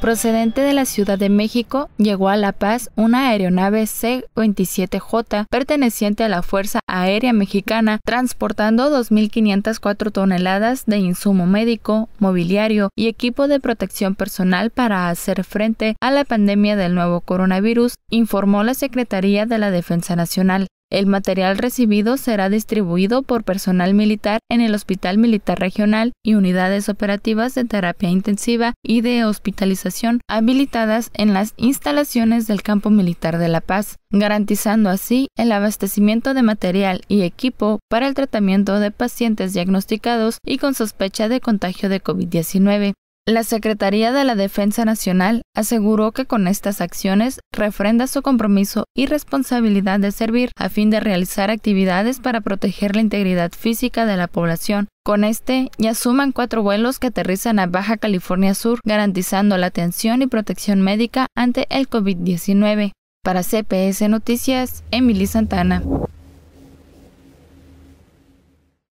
Procedente de la Ciudad de México, llegó a La Paz una aeronave C-27J perteneciente a la Fuerza Aérea Mexicana, transportando 2.504 toneladas de insumo médico, mobiliario y equipo de protección personal para hacer frente a la pandemia del nuevo coronavirus, informó la Secretaría de la Defensa Nacional. El material recibido será distribuido por personal militar en el Hospital Militar Regional y unidades operativas de terapia intensiva y de hospitalización habilitadas en las instalaciones del Campo Militar de La Paz, garantizando así el abastecimiento de material y equipo para el tratamiento de pacientes diagnosticados y con sospecha de contagio de COVID-19. La Secretaría de la Defensa Nacional aseguró que con estas acciones refrenda su compromiso y responsabilidad de servir a fin de realizar actividades para proteger la integridad física de la población. Con este ya suman cuatro vuelos que aterrizan a Baja California Sur, garantizando la atención y protección médica ante el COVID-19. Para CPS Noticias, Emily Santana.